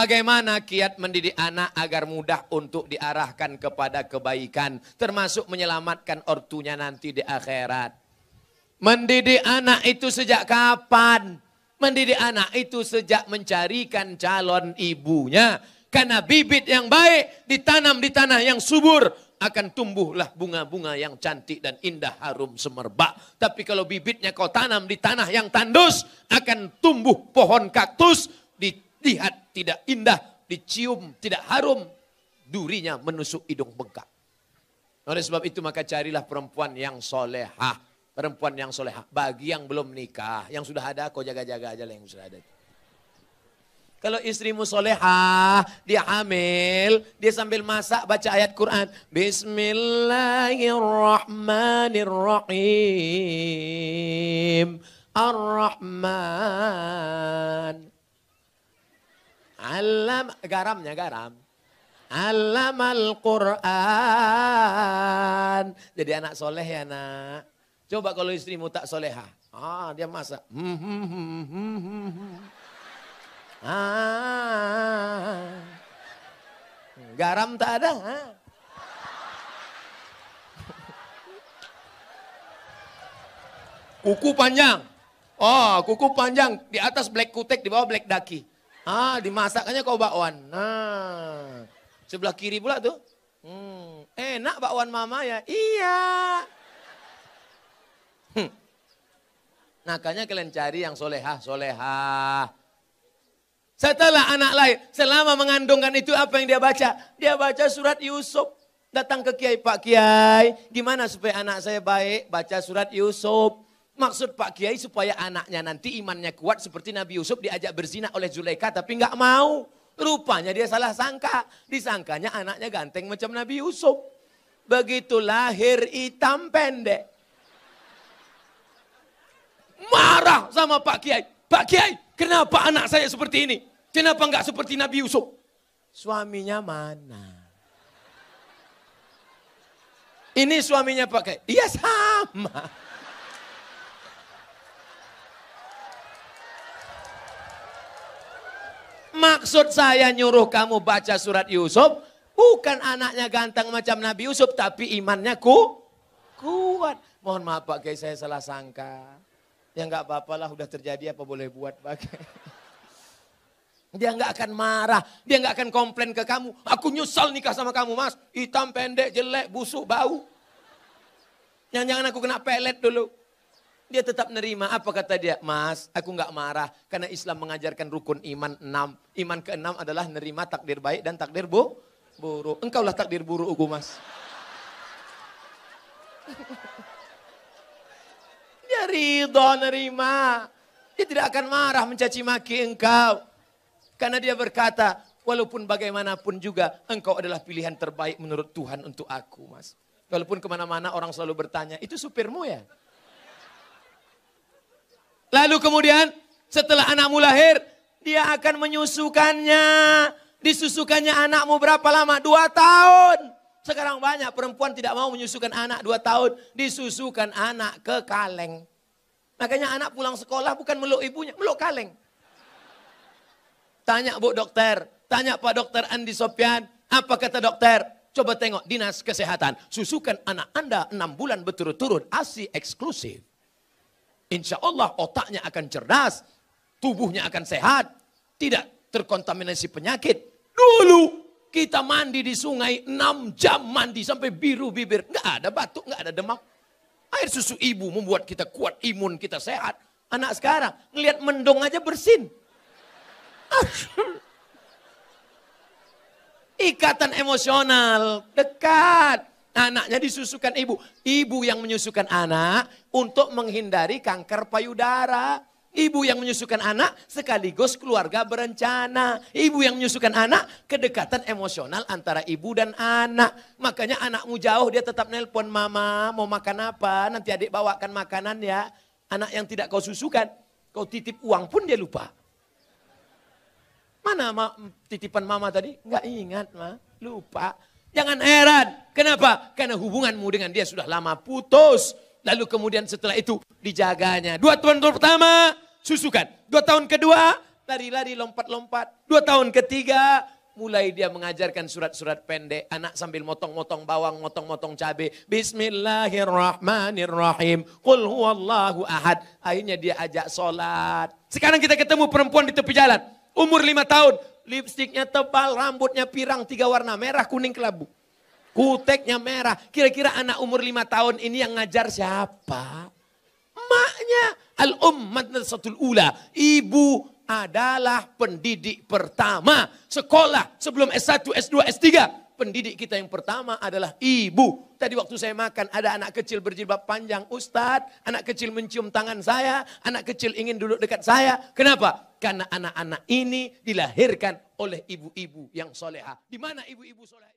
Bagaimana kiat mendidik anak agar mudah untuk diarahkan kepada kebaikan, termasuk menyelamatkan ortunya nanti di akhirat. Mendidik anak itu sejak kapan? Mendidik anak itu sejak mencarikan calon ibunya. Karena bibit yang baik ditanam di tanah yang subur, akan tumbuhlah bunga-bunga yang cantik dan indah harum semerbak. Tapi kalau bibitnya kau tanam di tanah yang tandus, akan tumbuh pohon kaktus. dilihat tidak indah, dicium tidak harum, durinya menusuk hidung bengkak. Oleh sebab itu maka carilah perempuan yang solehah. Perempuan yang solehah. Bagi yang belum nikah, yang sudah ada kau jaga-jaga aja lah yang sudah ada. Kalau istrimu solehah, dia hamil, dia sambil masak baca ayat Quran. Bismillahirrahmanirrahim. Ar-Rahman. Alam garamnya garam. Alam Al-Quran. Jadi anak soleh ya nak. Coba kalau istrimu tak soleha. Ah dia masak. Hmm, hmm, hmm, ah. Garam tak ada. Kuku panjang. Oh, kuku panjang. Di atas black kutek, di bawah black daki. Ah, dimasaknya kau bakwan. Nah, sebelah kiri pula tuh. Hmm, enak bakwan mama ya. Iya. Hmm. Nakanya kalian cari yang solehah, solehah. Setelah anak lain. selama mengandungkan itu apa yang dia baca? Dia baca surat Yusuf. Datang ke Kiai, Pak Kiai, gimana supaya anak saya baik? Baca surat Yusuf. Maksud Pak Kiai supaya anaknya nanti imannya kuat seperti Nabi Yusuf diajak berzina oleh Zulaika tapi nggak mau. Rupanya dia salah sangka. Disangkanya anaknya ganteng macam Nabi Yusuf. Begitu lahir hitam pendek. Marah sama Pak Kiai. Pak Kiai, kenapa anak saya seperti ini? Kenapa nggak seperti Nabi Yusuf? Suaminya mana? Ini suaminya pakai. Iya sama. Maksud saya nyuruh kamu baca surat Yusuf, bukan anaknya ganteng macam Nabi Yusuf, tapi imannya ku kuat. Mohon maaf Pak Kiai, saya salah sangka. Ya nggak apa-apa lah, udah terjadi apa boleh buat Pak Kiai. Dia nggak akan marah, dia nggak akan komplain ke kamu. Aku nyesal nikah sama kamu mas, hitam pendek, jelek, busuk, bau. Jangan-jangan aku kena pelet dulu. Dia tetap nerima. Apa kata dia? Mas, aku nggak marah. Karena Islam mengajarkan rukun iman enam. Iman keenam adalah nerima takdir baik dan takdir bu buruk. Engkaulah takdir buruk, Ugu mas. dia ridho nerima. Dia tidak akan marah mencaci maki engkau. Karena dia berkata, walaupun bagaimanapun juga engkau adalah pilihan terbaik menurut Tuhan untuk aku mas. Walaupun kemana-mana orang selalu bertanya, itu supirmu ya? Lalu kemudian setelah anakmu lahir, dia akan menyusukannya. Disusukannya anakmu berapa lama? Dua tahun. Sekarang banyak perempuan tidak mau menyusukan anak dua tahun. Disusukan anak ke kaleng. Makanya anak pulang sekolah bukan meluk ibunya, meluk kaleng. Tanya bu dokter, tanya pak dokter Andi Sopian, apa kata dokter? Coba tengok dinas kesehatan, susukan anak anda enam bulan berturut-turut, ASI eksklusif. Insya Allah otaknya akan cerdas, tubuhnya akan sehat, tidak terkontaminasi penyakit. Dulu kita mandi di sungai 6 jam mandi sampai biru bibir. Nggak ada batuk, nggak ada demam. Air susu ibu membuat kita kuat, imun kita sehat. Anak sekarang ngelihat mendong aja bersin. Ikatan emosional dekat. Anaknya disusukan ibu. Ibu yang menyusukan anak untuk menghindari kanker payudara. Ibu yang menyusukan anak sekaligus keluarga berencana. Ibu yang menyusukan anak kedekatan emosional antara ibu dan anak. Makanya anakmu jauh dia tetap nelpon mama mau makan apa. Nanti adik bawakan makanan ya. Anak yang tidak kau susukan. Kau titip uang pun dia lupa. Mana ma titipan mama tadi? Enggak ingat ma. Lupa. Jangan heran. Kenapa? Karena hubunganmu dengan dia sudah lama putus. Lalu kemudian setelah itu dijaganya. Dua tahun pertama susukan. Dua tahun kedua lari-lari lompat-lompat. Dua tahun ketiga mulai dia mengajarkan surat-surat pendek. Anak sambil motong-motong bawang, motong-motong cabai. Bismillahirrahmanirrahim. Qul huwallahu ahad. Akhirnya dia ajak sholat. Sekarang kita ketemu perempuan di tepi jalan. Umur lima tahun lipstiknya tebal, rambutnya pirang, tiga warna merah, kuning, kelabu. Kuteknya merah. Kira-kira anak umur lima tahun ini yang ngajar siapa? Maknya al-ummat nasatul ula. Ibu adalah pendidik pertama. Sekolah sebelum S1, S2, S3 pendidik kita yang pertama adalah ibu. Tadi waktu saya makan ada anak kecil berjilbab panjang, Ustadz, anak kecil mencium tangan saya, anak kecil ingin duduk dekat saya. Kenapa? Karena anak-anak ini dilahirkan oleh ibu-ibu yang soleha. Di mana ibu-ibu soleha?